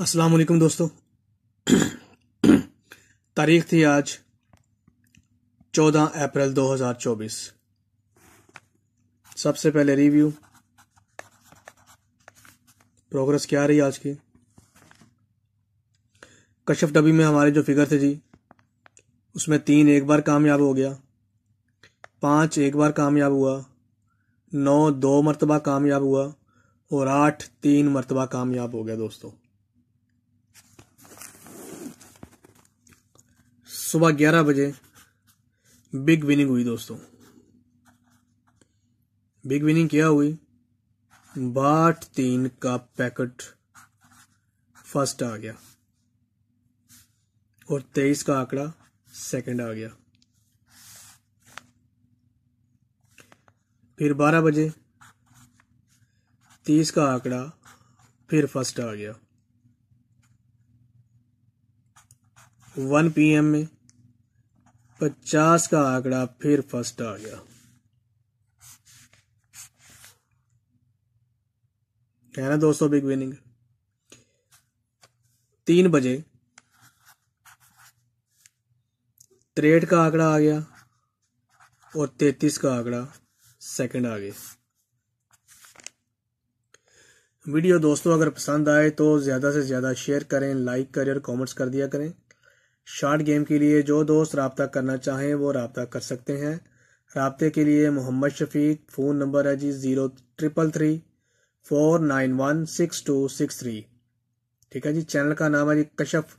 अस्सलाम वालेकुम दोस्तों तारीख थी आज 14 अप्रैल 2024 सबसे पहले रिव्यू प्रोग्रेस क्या रही आज की कश्यप डबी में हमारे जो फिगर थे जी उसमें तीन एक बार कामयाब हो गया पांच एक बार कामयाब हुआ नौ दो मरतबा कामयाब हुआ और आठ तीन मरतबा कामयाब हो गया दोस्तों सुबह ग्यारह बजे बिग विनिंग हुई दोस्तों बिग विनिंग क्या हुई बाट तीन का पैकेट फर्स्ट आ गया और तेईस का आंकड़ा सेकंड आ गया फिर बारह बजे तीस का आंकड़ा फिर फर्स्ट आ गया वन पीएम में पचास का आंकड़ा फिर फर्स्ट आ गया है ना दोस्तों बिग विनिंग तीन बजे त्रेठ का आंकड़ा आ गया और तैतीस का आंकड़ा सेकंड आ गया वीडियो दोस्तों अगर पसंद आए तो ज़्यादा से ज़्यादा शेयर करें लाइक करें और कमेंट्स कर दिया करें शार्ट गेम के लिए जो दोस्त रबता करना चाहें वो रबता कर सकते हैं रबते के लिए मोहम्मद शफीक फ़ोन नंबर है जी zero triple three four nine one six two six three ठीक है जी चैनल का नाम है जी कशफ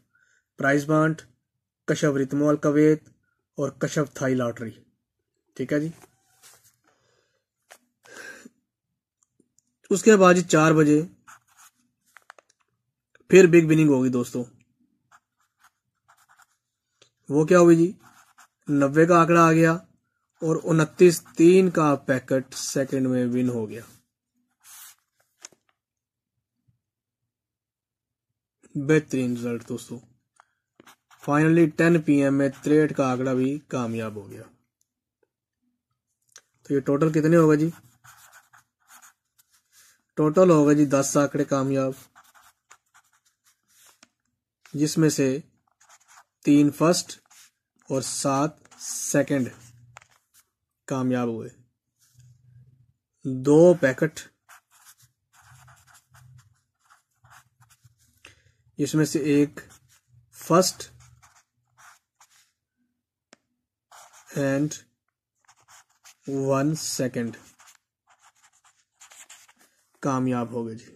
प्राइज बांट कशफ रितमोल कवेत और कशफ थाई लॉटरी ठीक है जी उसके बाद जी चार बजे फिर बिग विनिंग होगी दोस्तों वो क्या हुई जी नब्बे का आंकड़ा आ गया और उनतीस तीन का पैकेट सेकंड में विन हो गया बेहतरीन रिजल्ट दोस्तों फाइनली 10 पीएम में त्रेट का आंकड़ा भी कामयाब हो गया तो ये टोटल कितने होगा जी टोटल होगा जी दस आंकड़े कामयाब जिसमें से तीन फर्स्ट और सात सेकंड कामयाब हुए दो पैकेट इसमें से एक फर्स्ट एंड वन सेकंड कामयाब हो गए जी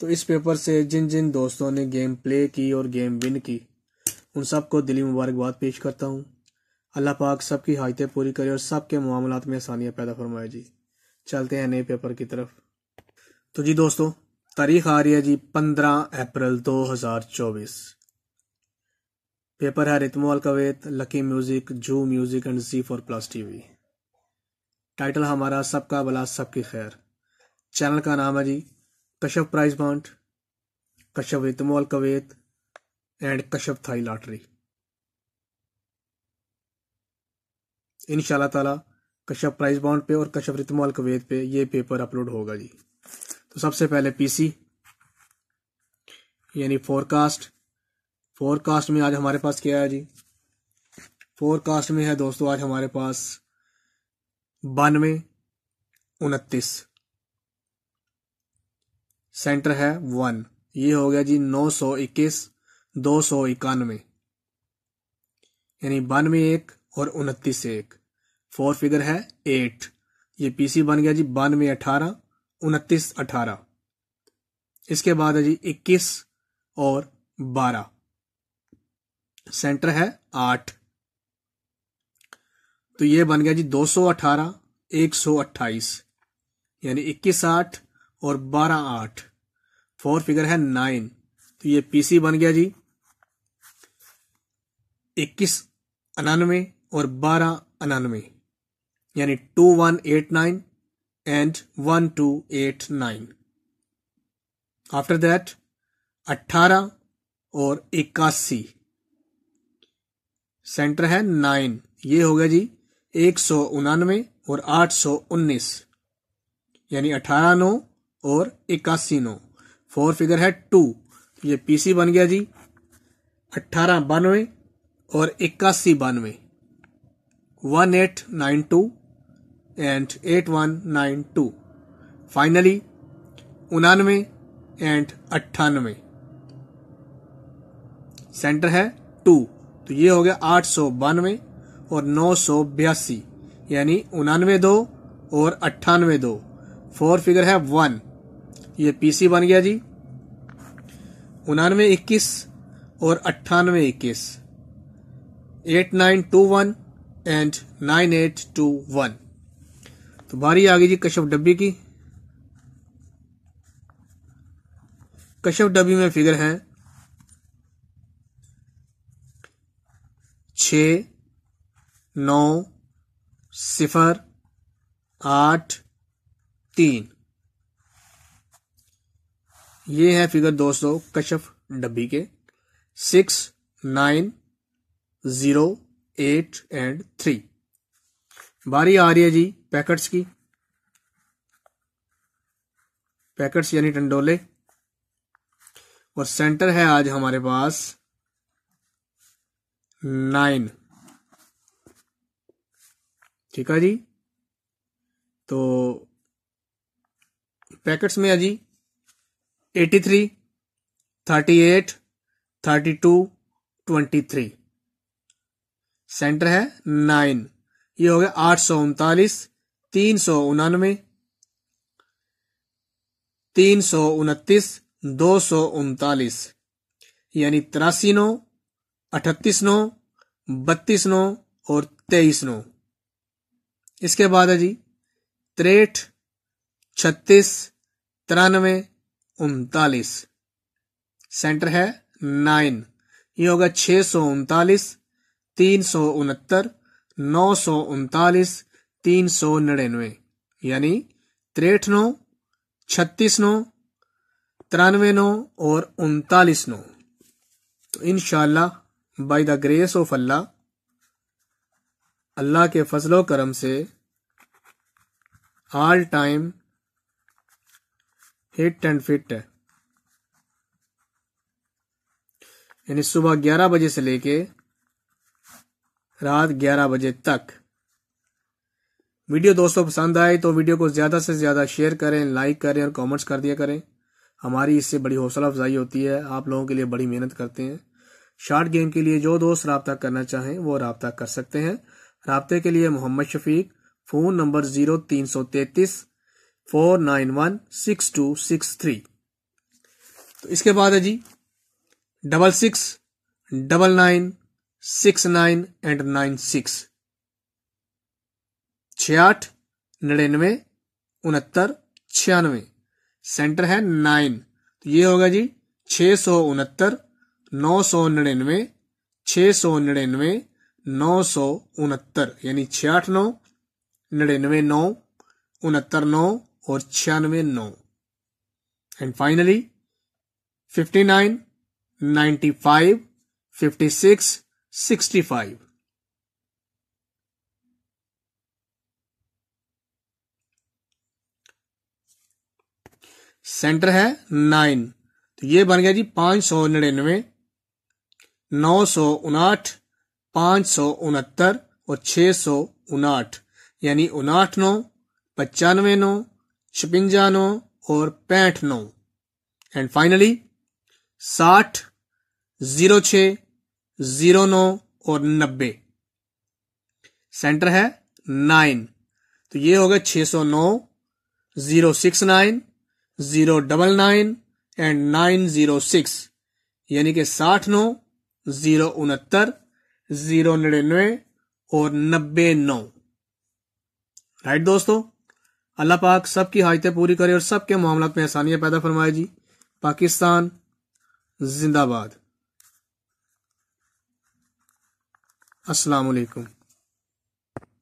तो इस पेपर से जिन जिन दोस्तों ने गेम प्ले की और गेम विन की उन सबको दिली मुबारकबाद पेश करता हूँ अल्लाह पाक सबकी हाजतें पूरी करे और सबके मामला में आसानियाँ पैदा फरमाए जी चलते हैं नए पेपर की तरफ तो जी दोस्तों तारीख आ रही है जी पंद्रह अप्रैल दो हजार चौबीस पेपर है रितमोल कवेत lucky music zoo music and G four plus TV title हमारा सबका भला सबकी खैर चैनल का नाम है जी कश्यप प्राइज बांट कश्यप रितमोल कवेत एंड कश्यप थाई लॉटरी इन ताला कश्यप प्राइस बाउंड पे और कश्यप रितमाल कवेद पे ये पेपर अपलोड होगा जी तो सबसे पहले पीसी यानी फोरकास्ट फोरकास्ट में आज हमारे पास क्या है जी फोरकास्ट में है दोस्तों आज हमारे पास बानवे उनतीस सेंटर है वन ये हो गया जी नौ सौ इक्कीस दो सौ इक्यानवे यानी बानवे एक और उनतीस एक फोर फिगर है एट ये पीसी बन गया जी बानवे अठारह उनतीस अठारह इसके बाद है जी इक्कीस और बारह सेंटर है आठ तो ये बन गया जी दो सौ अठारह एक सौ अट्ठाईस यानी इक्कीस आठ और बारह आठ फोर फिगर है नाइन तो ये पीसी बन गया जी इक्कीस अनानवे और बारह अनानवे यानी two one eight nine and one two eight nine after that अट्ठारह और इक्यासी सेंटर है नाइन ये हो गया जी एक सौ उनानवे और आठ सौ उन्नीस यानी अठारह नौ और इक्यासी नौ फोर फिगर है टू ये पीसी बन गया जी अट्ठारह बानवे और इक्यासी बानवे one eight nine two and eight one nine two finally उन्नवे एंड अट्ठानवे सेंटर है टू तो ये हो गया आठ सौ बानवे और नौ सौ बयासी यानी उन्नवे दो और अट्ठानवे दो फोर फिगर है वन ये पीसी बन गया जी उन्नवे इक्कीस और अट्ठानवे इक्कीस 8921 एंड 9821 तो बारी आ गई जी कश्यप डब्बी की कश्यप डब्बी में फिगर है छ नौ सिफर आठ तीन ये है फिगर दोस्तों कश्यप डब्बी के six nine zero eight and three बारी आ रही है जी पैकेट्स की पैकेट्स यानी टंडोले और सेंटर है आज हमारे पास नाइन ठीक है जी तो पैकेट्स में है जी eighty three thirty eight thirty two twenty three center है नाइन ये हो गया आठ सौ उनतालीस तीन सौ उनानवे तीन सौ उनतीस दो सौ उनतालीस यानी तिरासी नौ अठतीस नौ बत्तीस नौ और तेईस नौ इसके बाद है जी त्रेठ छत्तीस तिरानवे उनतालीस सेंटर है नाइन ये होगा छह सौ उनतालीस तीन सौ उनहत्तर नौ सौ उनतालीस तीन सौ नड़िन्नवे यानी त्रेठ नौ छत्तीस नौ तिरानवे नौ और उनतालीस नौ तो इनशाला by the grace of Allah अल्लाह के फजलो करम से all time hit and fit है यानी सुबह ग्यारह बजे से लेके रात 11 बजे तक वीडियो दोस्तों पसंद आए तो वीडियो को ज़्यादा से ज़्यादा शेयर करें लाइक करें और कमेंट्स कर दिया करें हमारी इससे बड़ी हौसला अफजाई होती है आप लोगों के लिए बड़ी मेहनत करते हैं शार्ट गेम के लिए जो दोस्त रबता करना चाहें वो रबता कर सकते हैं रबते के लिए Mohammad Shafiq phone number zero तीन सौ four nine one six two six three तो इसके बाद है जी double six double nine six nine and nine six छियाठ नड़िन्नवे उनहत्तर छियानवे सेंटर है नाइन तो ये होगा जी छ सौ उनहत्तर नौ सौ नड़िन्नवे छ सौ नड़िन्नवे नौ सौ उनहत्तर यानी छियाठ नौ नड़िन्नवे नौ उनहत्तर नौ और छियानवे नौ and finally fifty nine ninety five fifty six 65. Center है नाइन तो ये बन गया जी पांच सौ निन्यानवे नौ सौ उनाठ पांच सौ उनहत्तर और छह सौ उनाठ यानी उनाठ नौ पचानवे नौ छपंजा नौ और पैंठ नौ एंड फाइनली साठ जीरो छह जीरो नौ और नब्बे सेंटर है नाइन तो ये हो गए छह सौ नौ जीरो six nine zero double nine and nine zero six यानी कि साठ नौ जीरो उनहत्तर जीरो निन्यानवे और नब्बे नौ राइट दोस्तों अल्लाह पाक सबकी हाजतें पूरी करे और सबके मामला में आसानियां पैदा फरमाए जी पाकिस्तान जिंदाबाद अस्सलाम